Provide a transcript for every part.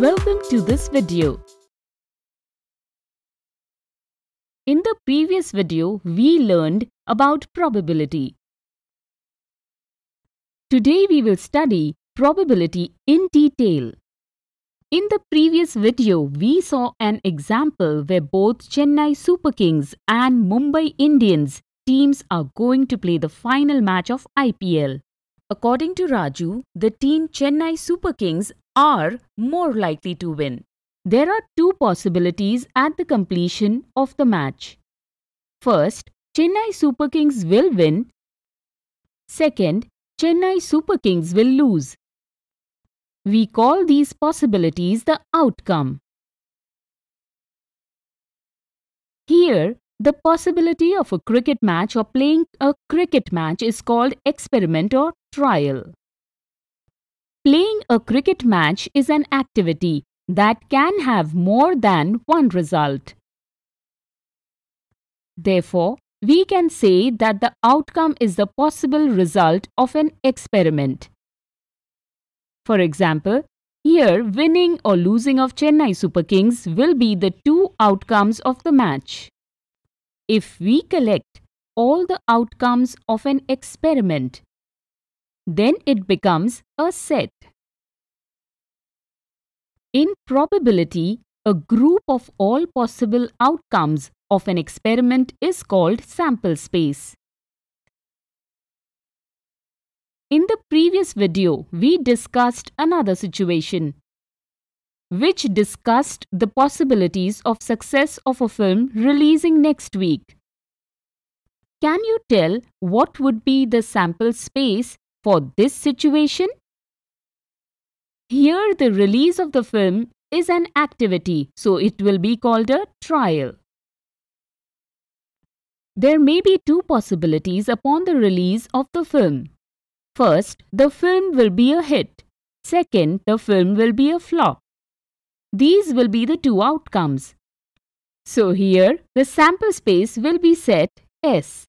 Welcome to this video. In the previous video, we learned about probability. Today we will study probability in detail. In the previous video, we saw an example where both Chennai Super Kings and Mumbai Indians teams are going to play the final match of IPL. According to Raju, the team Chennai Super Kings are more likely to win. There are two possibilities at the completion of the match. First, Chennai Super Kings will win. Second, Chennai Super Kings will lose. We call these possibilities the outcome. Here, the possibility of a cricket match or playing a cricket match is called experiment or trial. Playing a cricket match is an activity that can have more than one result. Therefore, we can say that the outcome is the possible result of an experiment. For example, here winning or losing of Chennai Super Kings will be the two outcomes of the match. If we collect all the outcomes of an experiment, then it becomes a set. In probability, a group of all possible outcomes of an experiment is called sample space. In the previous video, we discussed another situation which discussed the possibilities of success of a film releasing next week. Can you tell what would be the sample space for this situation? Here the release of the film is an activity, so it will be called a trial. There may be two possibilities upon the release of the film. First, the film will be a hit. Second, the film will be a flop. These will be the two outcomes. So here, the sample space will be set S.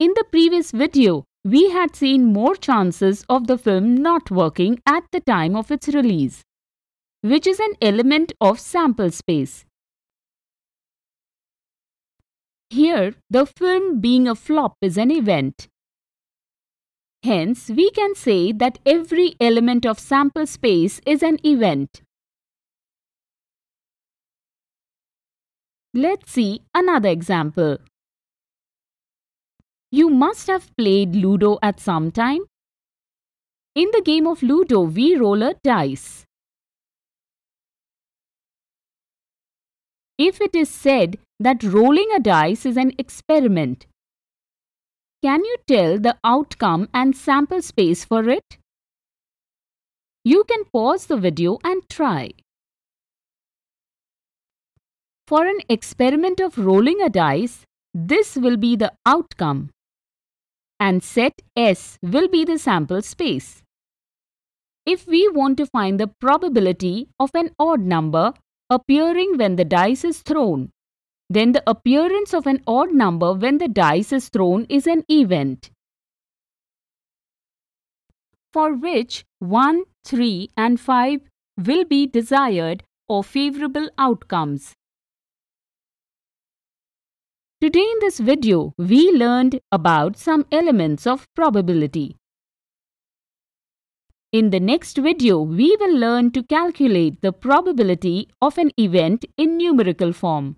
In the previous video, we had seen more chances of the film not working at the time of its release, which is an element of sample space. Here, the film being a flop is an event. Hence, we can say that every element of sample space is an event. Let's see another example. You must have played Ludo at some time. In the game of Ludo, we roll a dice. If it is said that rolling a dice is an experiment, can you tell the outcome and sample space for it? You can pause the video and try. For an experiment of rolling a dice, this will be the outcome and set S will be the sample space. If we want to find the probability of an odd number appearing when the dice is thrown, then the appearance of an odd number when the dice is thrown is an event for which 1, 3 and 5 will be desired or favorable outcomes. Today in this video, we learned about some elements of probability. In the next video, we will learn to calculate the probability of an event in numerical form.